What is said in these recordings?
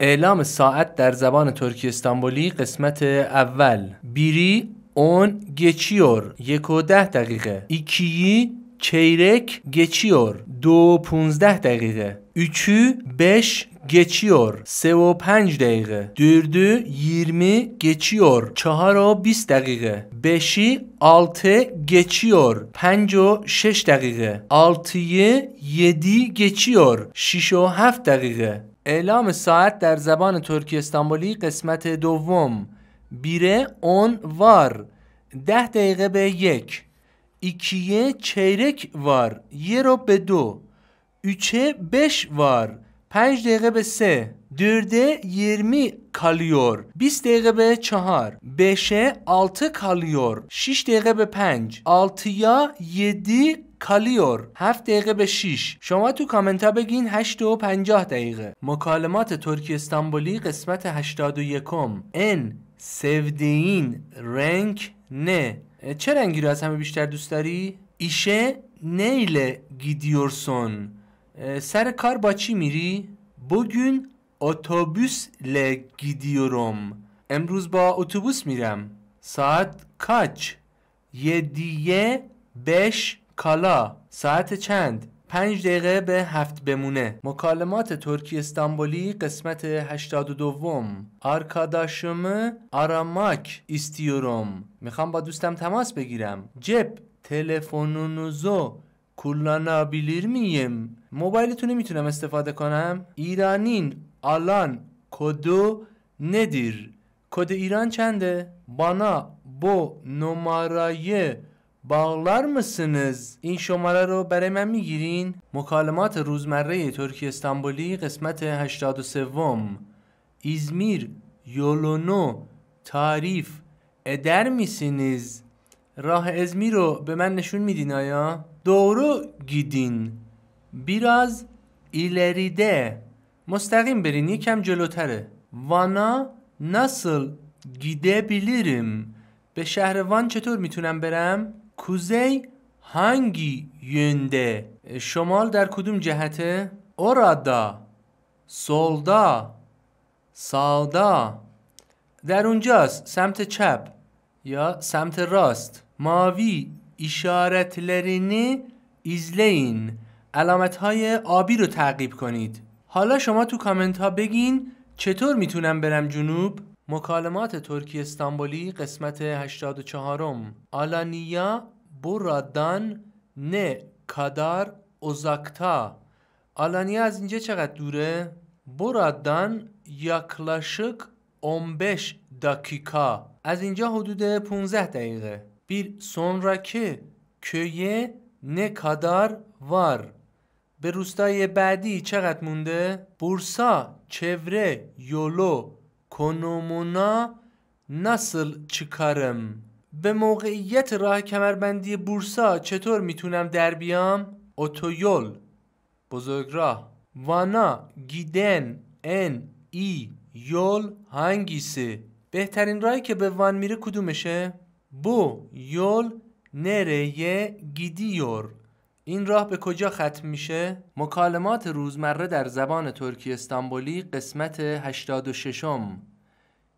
اعلام ساعت در زبان ترکی استانبولی قسمت اول بیری اون گچیور یک و 10 دقیقه ایکیی چیرک گچیور دو پونزده دقیقه üçü 5 geçiyor. و 5 دقیقه Dürdü 20 geçiyor. Çaharo 20 dakika. 5'i 6 geçiyor. Penco 6 dakika. 6'yı 7 geçiyor. Şişo 7 دقیقه. اعلام ساعت در زبان ترکی استانبولی قسمت دوم بیره اون وار 10 دقیقه به یک یکیه چیرک وار 1 رو به 2 3 5 وار 5 دقیقه به سه 4'e 20 kalıyor. 20 دقیقه به 4. 5'e 6 kalıyor. 6 دقیقه به 5. 6'ya 7 کالیور 7 دقیقه به 6 شما تو کامنت ها بگین 8 و 50 دقیقه مکالمات ترکی استانبولی قسمت 81 ان سفدین رنگ نه چه رنگی رو از همه بیشتر دوست داری؟ ایشه نیله گیدیورسون سر کار با چی میری؟ بگün اتوبوس گیدیوروم امروز با اتوبوس میرم ساعت کاچ یه دیگه بش کالا ساعت چند پنج دقیقه به هفت بمونه مکالمات ترکی استانبولی قسمت هشتاد و دوم آرکاداشم آراماک استیورم میخوام با دوستم تماس بگیرم جب تلفنونوزو کلانابیلیر میم موبایلتون میتونم استفاده کنم ایرانین alan kodu nedir? Kod İran çende? Bana bu numarayı bağlar mısınız? این شماره رو برای من میگیرین؟ مکالمات روزمره ترکی استانبولی 83 İzmir yolunu tarif eder misiniz? Rah İzmir رو به midin aya? Doğru gidin. Biraz ileride مستقیم برین یکم جلوتره وانا نسل گیده به شهر وان چطور میتونم برم؟ کوزی هنگی یونده شمال در کدوم جهته؟ اورادا سولدا سالدا در اونجاست سمت چپ یا سمت راست ماوی اشارتلرینی ایزلین علامت های آبی رو تعقیب کنید حالا شما تو کامنت ها بگین چطور میتونم برم جنوب؟ مکالمات ترکی استانبولی قسمت 84 آلانیا برادان نه کادار اوزاکتا. آلانیا از اینجا چقدر دوره؟ برادان یکلاشک 15 دکیکا از اینجا حدود 15 دقیقه بیر sonraki کویه نه کادار وار به روستای بعدی چقدر مونده؟ بورسا، چوره، یولو، کنومونا، نسل چکارم؟ به موقعیت راه کمربندی بورسا چطور میتونم در بیام؟ اوتویول راه وانا گیدن ان ای یول هنگیسه؟ بهترین راهی که به وان میره کدومشه؟ بو یول نره گیدیور این راه به کجا ختم میشه؟ مکالمات روزمره در زبان ترکی استانبولی قسمت 86 م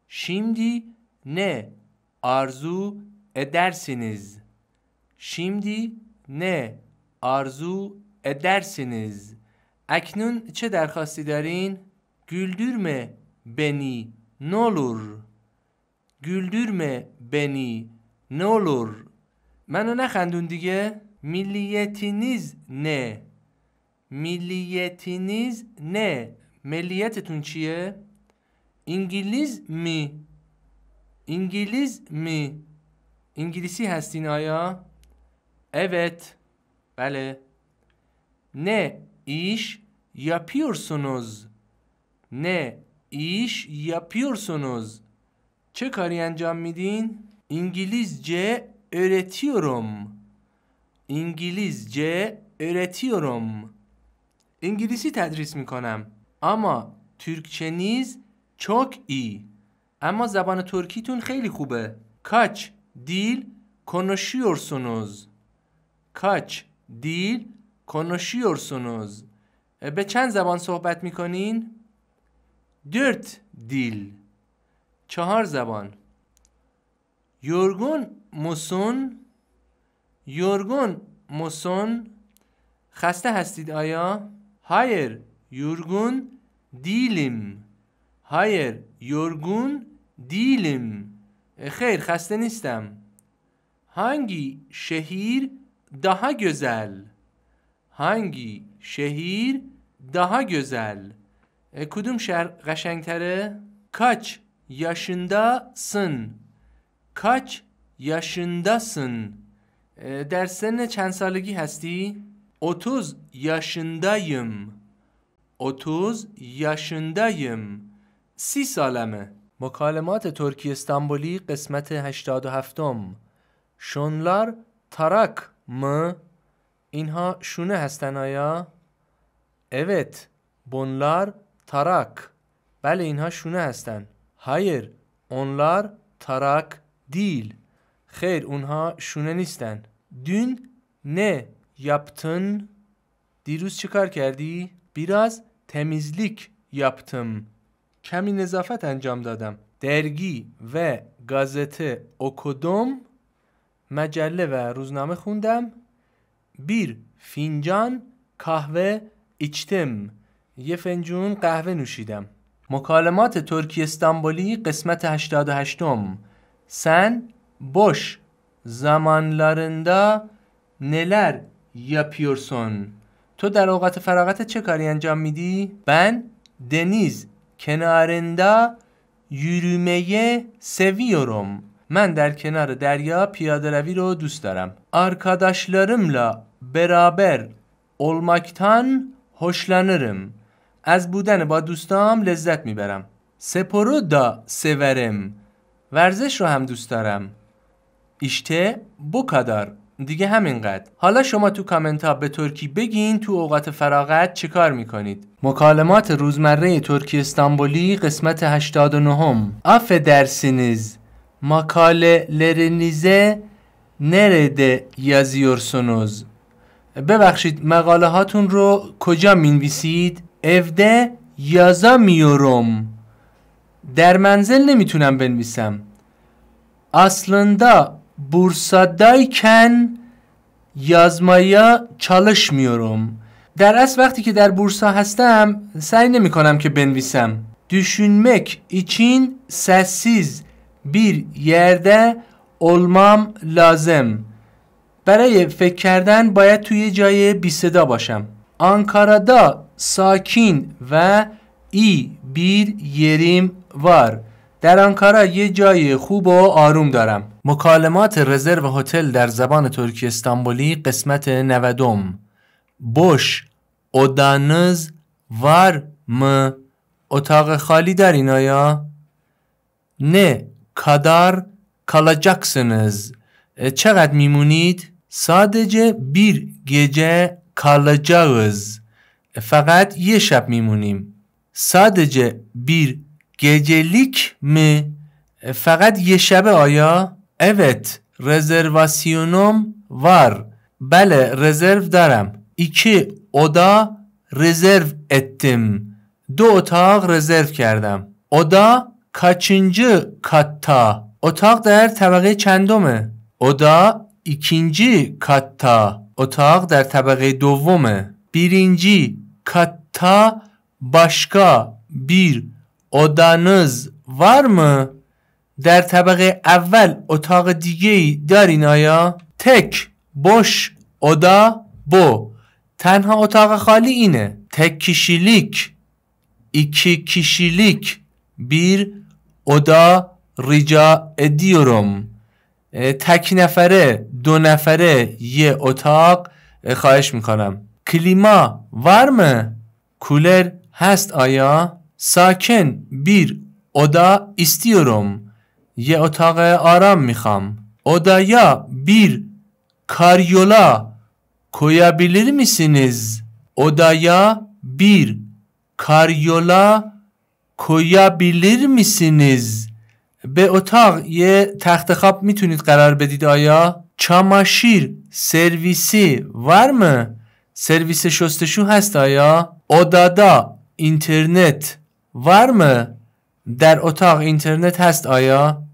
شیمدی نه آرزو ادرسینیز شیمدی نه آرزو ادرسینیز اکنون چه درخواستی دارین؟ گلدورمه بنی نولور گلدورمه بنی نولور منو نخندون دیگه؟ Milliyetiniz ne? Milliyetiniz ne? Meliyetetun çiye? İngiliz mi? İngiliz mi? İngilizci hastin aya? Evet. Bele. Ne iş yapıyorsunuz? Ne iş yapıyorsunuz? Çe kari encam midin? İngilizce öğretiyorum. انگلیسی تدریس میکنم اما ترکچه نیز چوک ای اما زبان ترکیتون خیلی خوبه کاچ، دیل کنوشیورسونوز کاچ دیل کنوشیورسونوز به چند زبان صحبت میکنین؟ درت دیل چهار زبان یورگون موسون یورگون موسون خسته هستید آیا؟ هایر یورگون دیلیم هایر یورگون دیلیم خیر خسته نیستم هانگی شهیر daha گزل هانگی شهیر daha güzel کدوم شهر قشنگتره؟ کاچ کچ کاچ یاشنداسın در سن چند سالگی هستی؟ اتوز یاشندایم اتوز یاشندایم سی سالمه مکالمات ترکی استانبولی قسمت 87 شونلار تارک م اینها شونه هستن آیا؟ اوت بونلار تارک بله اینها شونه هستن هایر اونلار تارک دیل خیر اونها شونه نیستن دون نه yaptın? دیروز چکار کردی؟ بیراز تمیزلیک yaptım. کمی نظافت انجام دادم. درگی و گازته اوکودوم مجله و روزنامه خوندم. بیر فینجان کاهوه ایچتم یه فنجون قهوه نوشیدم. مکالمات ترکی استانبولی قسمت 88 سن بوش zamanlarında neler yapıyorsun تو در اوقات فراغت چه کاری انجام میدی؟ من دنیز کنارندا یورومه سویورم من در کنار دریا پیاده روی رو دوست دارم. arkadaşlarımla برابر اولماکتان hoşlanırım. از بودن با دوستام لذت میبرم. سپورو دا سورم ورزش رو هم دوست دارم. ایشته بو دیگه همینقدر حالا شما تو کامنت ها به ترکی بگین تو اوقات فراغت چه کار میکنید مکالمات روزمره ترکی استانبولی قسمت 89 آف درسینیز لرنیزه نرده یازیورسونوز ببخشید مقاله هاتون رو کجا مینویسید؟ افده یازا میورم در منزل نمیتونم بنویسم اصلندا یازمایا yazmaya çalışmıyorum. در اصل وقتی که در بورسا هستم سعی نمی کنم که بنویسم. دوشونمک ایچین سسیز بیر یرده اولمام لازم برای فکر کردن باید توی جای بی صدا باشم. آنکارادا ساکین و ای بیر یریم وار. در آنکارا یه جای خوب و آروم دارم. مکالمات رزرو هتل در زبان ترکی استانبولی قسمت 90 بوش اودانز وار م اتاق خالی دارین آیا؟ نه کادار کالاجاکسنز چقدر میمونید؟ سادجه بیر گجه کالاجاوز فقط یه شب میمونیم سادجه بیر گجلیک می فقط یه شبه آیا؟ اوت رزرواسیونم وار بله رزرو دارم ایکی اودا رزرو اتم دو اتاق رزرو کردم اودا کاچینجی کاتا اتاق در طبقه چندمه؟ اودا ایکینجی کاتا اتاق در طبقه دومه بیرینجی کاتا باشکا بیر اودانز var در طبقه اول اتاق دیگه ای دارین آیا؟ تک بش اودا بو تنها اتاق خالی اینه تک کشیلیک ایکی کشیلیک بیر اودا ریجا ادیورم تک نفره دو نفره یه اتاق خواهش میکنم کلیما وارمه کولر هست آیا؟ ساکن بیر oda istiyorum. یه اتاق آرام میخوام. odaya bir karyola koyabilir misiniz? Odaya bir karyola koyabilir misiniz? به اتاق یه تخت خواب میتونید قرار بدید آیا؟ چاماشیر سرویسی ورم سرویس شستشو هست آیا؟ odada اینترنت ورم در اتاق اینترنت هست آیا؟